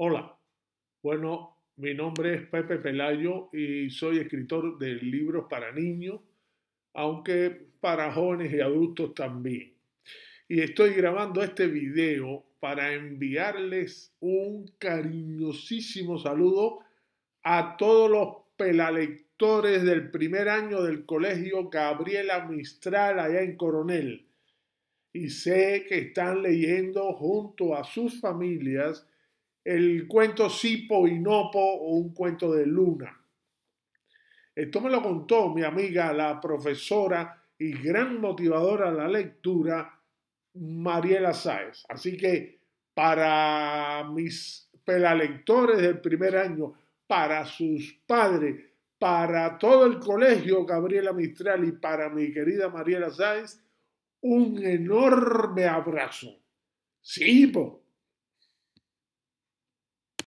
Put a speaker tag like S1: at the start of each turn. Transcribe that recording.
S1: Hola, bueno, mi nombre es Pepe Pelayo y soy escritor de libros para niños, aunque para jóvenes y adultos también. Y estoy grabando este video para enviarles un cariñosísimo saludo a todos los pelalectores del primer año del colegio Gabriela Mistral allá en Coronel. Y sé que están leyendo junto a sus familias el cuento Sipo y Nopo o un cuento de Luna. Esto me lo contó mi amiga, la profesora y gran motivadora de la lectura, Mariela Sáez. Así que para mis pelalectores del primer año, para sus padres, para todo el colegio Gabriela Mistral y para mi querida Mariela Sáez, un enorme abrazo. Sipo.